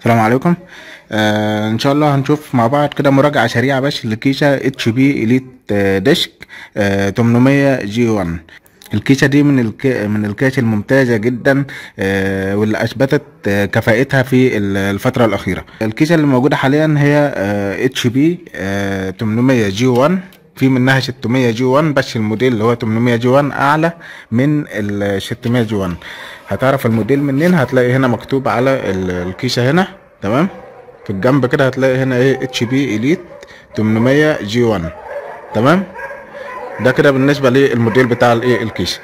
السلام عليكم آه ان شاء الله هنشوف مع بعض كده مراجعه سريعه باش لكيشه اتش بي اليت ديسك آه 800 جي 1 الكيسة دي من الك... من الكاش الممتازة جدا آه واللي أثبتت آه كفاءتها في الفترة الأخيرة الكيسة اللي موجودة حاليا هي اتش بي 800 جي 1 في منها 600 جي 1 بس الموديل اللي هو 800 جي 1 اعلى من ال 600 جي 1 هتعرف الموديل منين هتلاقي هنا مكتوب على الكيسه هنا تمام في الجنب كده هتلاقي هنا ايه اتش بي اليت 800 جي 1 تمام ده كده بالنسبه للموديل بتاع الايه الكيسه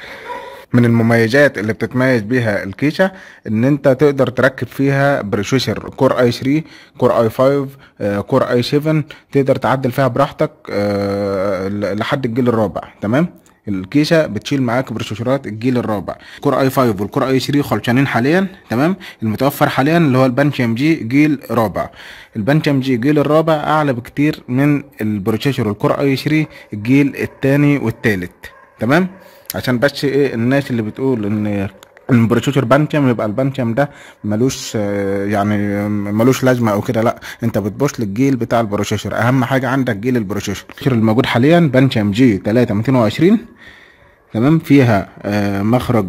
من المميزات اللي بتتميز بيها الكيشة ان انت تقدر تركب فيها بروسيسور كور اي 3 كور اي 5 آه، كور اي 7 تقدر تعدل فيها براحتك آه، لحد الجيل الرابع تمام الكيشه بتشيل معاك بروسيسورات الجيل الرابع كور اي 5 والكور اي 3 خلصانين حاليا تمام المتوفر حاليا اللي هو البنش ام جي جيل رابع البنش ام جي جيل الرابع اعلى بكتير من البروسيسور الكور اي 3 الجيل الثاني والثالث تمام عشان بس ايه الناس اللي بتقول ان البروسيسور بانتيوم يبقى البانتيوم ده ملوش يعني ملوش لازمه او كده لا انت بتبص للجيل بتاع البروسيسور اهم حاجه عندك جيل البروسيسور الموجود حاليا بانتيوم جي 3220 تمام فيها آه، مخرج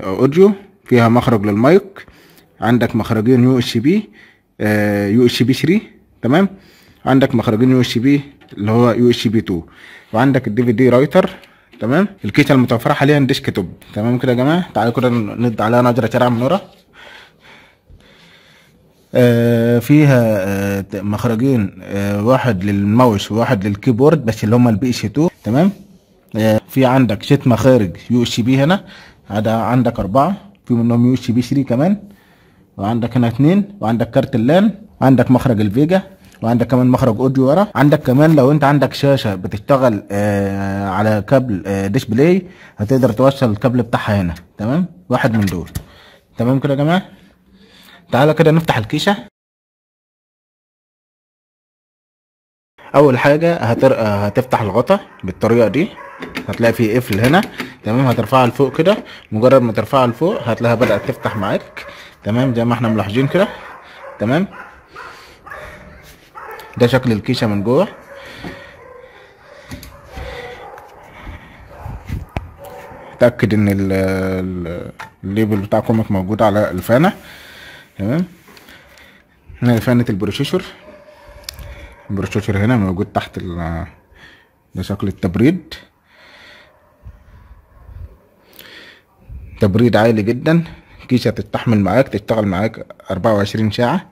اوديو فيها مخرج للمايك عندك مخرجين يو اس بي آه، يو اس بي 3 تمام عندك مخرجين يو اس بي اللي هو يو اس بي 2 وعندك الدي في دي رايتر تمام الكيشه المتوفره حاليا ديسك توب تمام كده يا جماعه تعالوا كده ند عليها نظره سريعه من ورا آه فيها آه مخرجين آه واحد للماوس وواحد للكيبورد بس اللي هما البي اس 2 تمام آه، في عندك ست مخارج يو اس بي هنا هذا عندك اربعه في منهم يو اس بي 3 كمان وعندك هنا اثنين وعندك كارت اللان عندك مخرج الفيجا وعندك كمان مخرج اوديو ورا عندك كمان لو انت عندك شاشه بتشتغل آه على كابل آه ديش بلاي هتقدر توصل الكابل بتاعها هنا تمام واحد من دول تمام كده يا جماعه تعالى كده نفتح الكيشه اول حاجه هتر... آه، هتفتح الغطا بالطريقه دي هتلاقي فيه قفل هنا تمام هترفعها لفوق كده مجرد ما ترفعها لفوق هتلاقيها بدات تفتح معاك تمام زي ما احنا ملاحظين كده تمام ده شكل الكيشة من جوه اتاكد ان الليبل بتاع كومك موجود على الفانه تمام هنا فانه البروشيشور البروشيشور هنا موجود تحت ده شكل التبريد تبريد عالي جدا كيشه تتحمل معاك تشتغل معاك 24 ساعة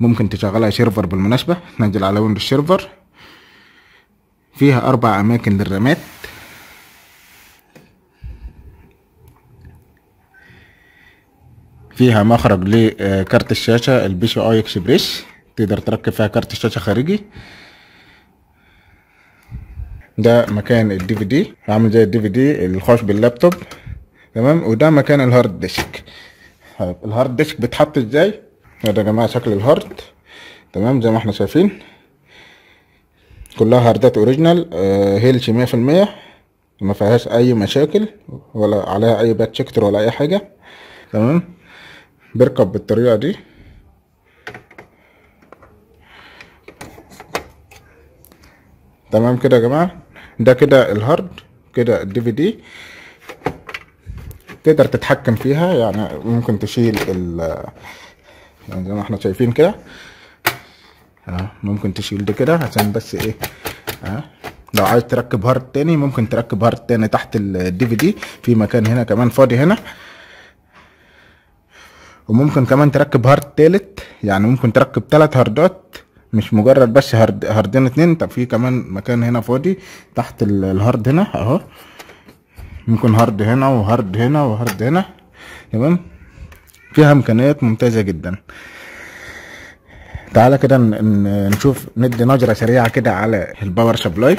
ممكن تشغلها شيرفر بالمناسبة تنزل على ويندوز شيرفر فيها أربع أماكن للرامات فيها مخرج لكارت آه، الشاشة البي سي اي اكسبريس تقدر تركب فيها كارت الشاشة خارجي ده مكان الدي في دي عامل زي الدي في دي الخاص باللابتوب تمام وده مكان الهارد ديسك طيب، الهارد ديسك بيتحط ازاي ده يا جماعه شكل الهارد تمام زي ما احنا شايفين كلها هاردات اوريجينال آه، هيلش مية في المية ما فيهاش اي مشاكل ولا عليها اي باك تشيكتر ولا اي حاجه تمام بيركب بالطريقه دي تمام كده يا جماعه ده كده الهارد كده الدي في دي تقدر تتحكم فيها يعني ممكن تشيل ال يعني زي ما احنا شايفين كده اه ممكن تشيل ده كده عشان بس ايه اه لو عايز تركب هارد تاني ممكن تركب هارد تاني تحت الدي في دي في مكان هنا كمان فاضي هنا وممكن كمان تركب هارد تالت يعني ممكن تركب تلات هاردات مش مجرد بس هارد هاردين اتنين طب في كمان مكان هنا فاضي تحت الهارد هنا اهو ممكن هارد هنا وهارد هنا وهارد هنا تمام فيها امكانيات ممتازه جدا تعالى كده نشوف ندي نظره سريعه كده على الباور سبلاي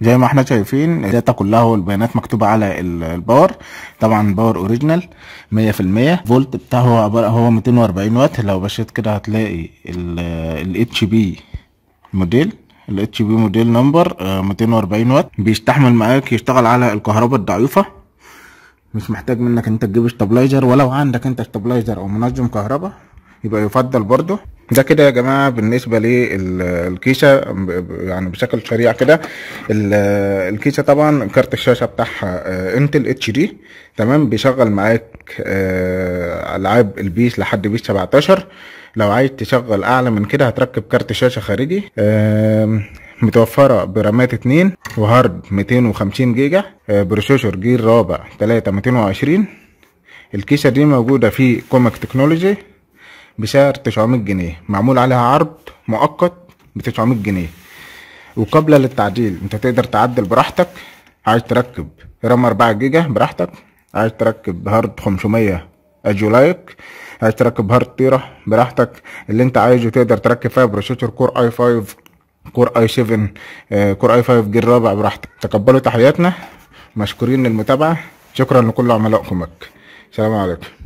زي ما احنا شايفين الداتا كلها والبيانات مكتوبه على الباور طبعا باور اوريجينال 100% فولت بتاعه عباره هو 240 وات لو مشيت كده هتلاقي الاتش بي موديل الاتش بي موديل نمبر 240 وات بيستحمل معاك يشتغل على الكهرباء الضعيفه مش محتاج منك انت تجيب استابلايزر ولو عندك انت استابلايزر او منظم كهرباء يبقى يفضل برضه ده كده يا جماعه بالنسبه للكيشه يعني بشكل سريع كده الكيشه طبعا كارت الشاشه بتاعها انتل اتش دي تمام بيشغل معاك آه، العاب البيس لحد بيس 17 لو عايز تشغل اعلى من كده هتركب كارت شاشه خارجي متوفرة برامات 2 وهارد 250 جيجا آه، بروسيسور جيل رابع 3 220 الكيسة دي موجودة في كومك تكنولوجي بسعر 900 جنيه معمول عليها عرض مؤقت ب 900 جنيه وقبل للتعديل انت تقدر تعدل براحتك عايز تركب رام 4 جيجا براحتك عايز تركب هارد 500 اجولايك عايز تركب هارد تيرا براحتك اللي انت عايزه تقدر تركب فيها بروسيسور كور اي 5 كور اي 7 آه، كور اي 5 جيل رابع براحتك تقبلوا تحياتنا مشكورين للمتابعه شكرا لكل عملائكم السلام سلام عليكم